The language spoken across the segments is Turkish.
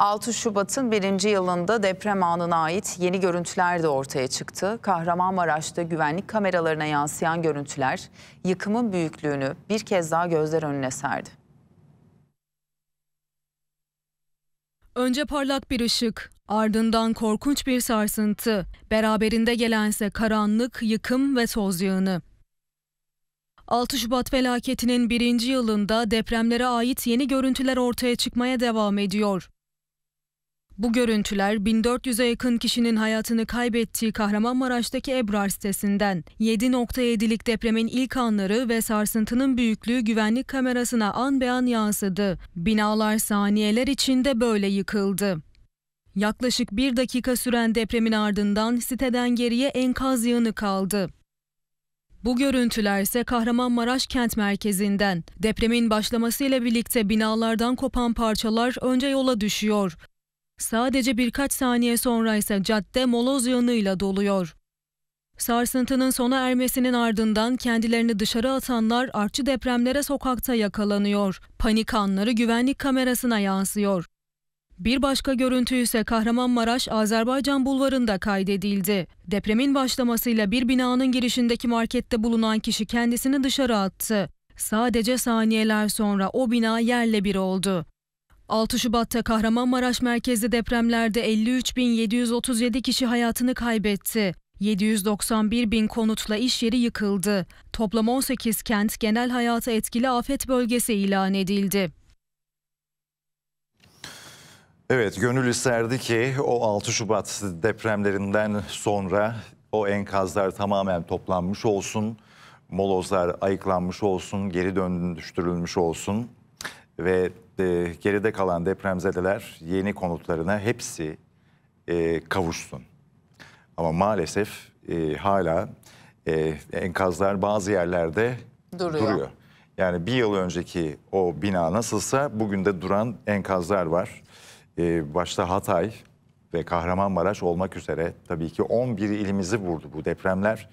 6 Şubat'ın birinci yılında deprem anına ait yeni görüntüler de ortaya çıktı. Kahramanmaraş'ta güvenlik kameralarına yansıyan görüntüler yıkımın büyüklüğünü bir kez daha gözler önüne serdi. Önce parlak bir ışık, ardından korkunç bir sarsıntı, beraberinde gelense karanlık, yıkım ve toz yığını. 6 Şubat felaketinin birinci yılında depremlere ait yeni görüntüler ortaya çıkmaya devam ediyor. Bu görüntüler 1400'e yakın kişinin hayatını kaybettiği Kahramanmaraş'taki Ebrar sitesinden. 7.7'lik depremin ilk anları ve sarsıntının büyüklüğü güvenlik kamerasına an be an yansıdı. Binalar saniyeler içinde böyle yıkıldı. Yaklaşık bir dakika süren depremin ardından siteden geriye enkaz yığını kaldı. Bu görüntüler ise Kahramanmaraş kent merkezinden. Depremin başlamasıyla birlikte binalardan kopan parçalar önce yola düşüyor. Sadece birkaç saniye sonra ise cadde moloz yığınıyla doluyor. Sarsıntının sona ermesinin ardından kendilerini dışarı atanlar artçı depremlere sokakta yakalanıyor. Panik anları güvenlik kamerasına yansıyor. Bir başka görüntü ise Kahramanmaraş Azerbaycan Bulvarı'nda kaydedildi. Depremin başlamasıyla bir binanın girişindeki markette bulunan kişi kendisini dışarı attı. Sadece saniyeler sonra o bina yerle bir oldu. 6 Şubat'ta Kahramanmaraş merkezli depremlerde 53.737 kişi hayatını kaybetti. 791 bin konutla iş yeri yıkıldı. Toplam 18 kent genel hayata etkili afet bölgesi ilan edildi. Evet gönül isterdi ki o 6 Şubat depremlerinden sonra o enkazlar tamamen toplanmış olsun. Molozlar ayıklanmış olsun, geri dönüştürülmüş olsun ve e, geride kalan depremzedeler yeni konutlarına hepsi e, kavuşsun. Ama maalesef e, hala e, enkazlar bazı yerlerde duruyor. duruyor. Yani bir yıl önceki o bina nasılsa bugün de duran enkazlar var. E, başta Hatay ve Kahramanmaraş olmak üzere tabii ki 11 ilimizi vurdu bu depremler.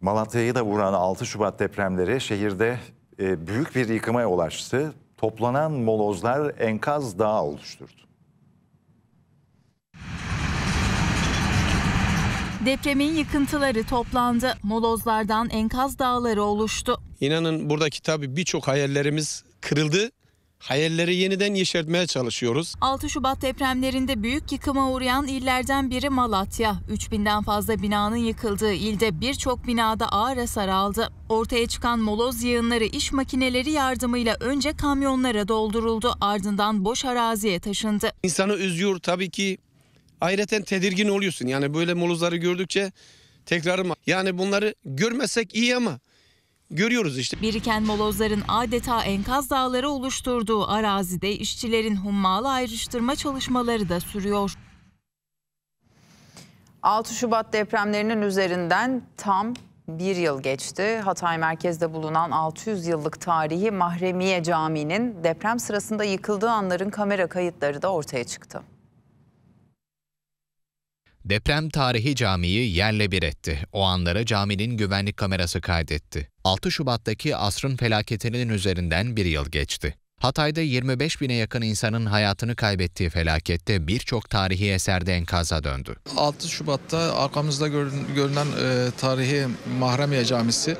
Malatya'yı da vuran 6 Şubat depremleri şehirde e, büyük bir yıkıma ulaştı toplanan molozlar enkaz dağı oluşturdu. Depremin yıkıntıları toplandı. Molozlardan enkaz dağları oluştu. İnanın buradaki tabii birçok hayallerimiz kırıldı hayalleri yeniden yeşertmeye çalışıyoruz. 6 Şubat depremlerinde büyük yıkıma uğrayan illerden biri Malatya. 3000'den fazla binanın yıkıldığı ilde birçok binada ağır hasar aldı. Ortaya çıkan moloz yığınları iş makineleri yardımıyla önce kamyonlara dolduruldu ardından boş araziye taşındı. İnsanı üzüyor tabii ki. Ayrıca tedirgin oluyorsun. Yani böyle molozları gördükçe tekrarım. Yani bunları görmesek iyi ama görüyoruz işte. Biriken molozların adeta enkaz dağları oluşturduğu arazide işçilerin hummalı ayrıştırma çalışmaları da sürüyor. 6 Şubat depremlerinin üzerinden tam bir yıl geçti. Hatay merkezde bulunan 600 yıllık tarihi Mahremiye Camii'nin deprem sırasında yıkıldığı anların kamera kayıtları da ortaya çıktı. Deprem tarihi camiyi yerle bir etti. O anları caminin güvenlik kamerası kaydetti. 6 Şubat'taki asrın felaketinin üzerinden bir yıl geçti. Hatay'da 25 bine yakın insanın hayatını kaybettiği felakette birçok tarihi eserde enkaza döndü. 6 Şubat'ta arkamızda görünen e, tarihi Mahremiye Camisi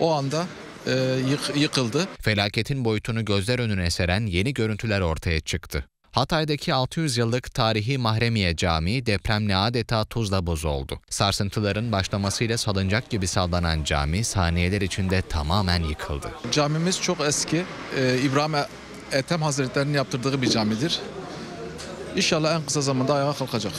o anda e, yık, yıkıldı. Felaketin boyutunu gözler önüne seren yeni görüntüler ortaya çıktı. Hatay'daki 600 yıllık tarihi Mahremiye Camii depremle adeta tuzla buz oldu. Sarsıntıların başlamasıyla salıncak gibi sallanan cami saniyeler içinde tamamen yıkıldı. Camimiz çok eski. Ee, İbrahim Ethem Hazretleri'nin yaptırdığı bir camidir. İnşallah en kısa zamanda ayağa kalkacak.